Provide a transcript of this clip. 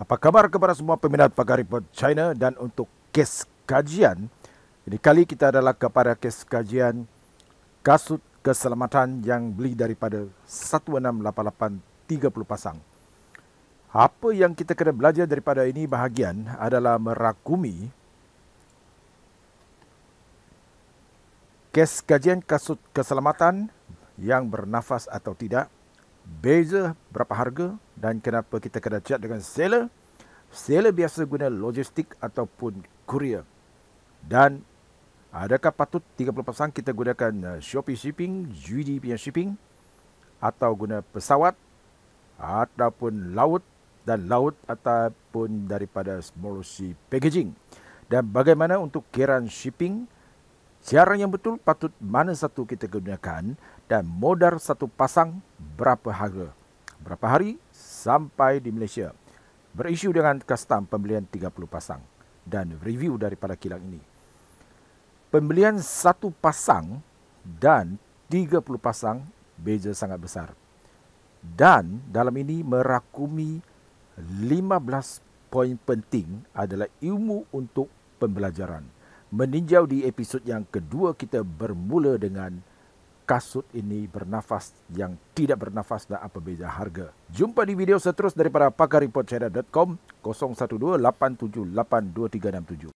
Apa khabar kepada semua peminat Pagar Report China dan untuk kes kajian. Ini kali kita adalah kepada kes kajian kasut keselamatan yang beli daripada 16880 pasang. Apa yang kita kena belajar daripada ini bahagian adalah merakumi kes kajian kasut keselamatan yang bernafas atau tidak beza berapa harga dan kenapa kita kena chat dengan seller. Seller biasa guna logistik ataupun kurier. Dan adakah patut 30% kita gunakan uh, Shopee Shipping, JDP Shipping atau guna pesawat ataupun laut dan laut ataupun daripada small sea packaging. Dan bagaimana untuk kiran shipping, Cara yang betul patut mana satu kita gunakan dan modal satu pasang berapa harga? Berapa hari sampai di Malaysia? Berisu dengan custom pembelian 30 pasang dan review daripada kilang ini. Pembelian satu pasang dan 30 pasang beza sangat besar. Dan dalam ini merakumi 15 poin penting adalah ilmu untuk pembelajaran meninjau di episod yang kedua kita bermula dengan kasut ini bernafas yang tidak bernafas dan apa beza harga. Jumpa di video seterusnya daripada pakarreportchannel.com 0128782367.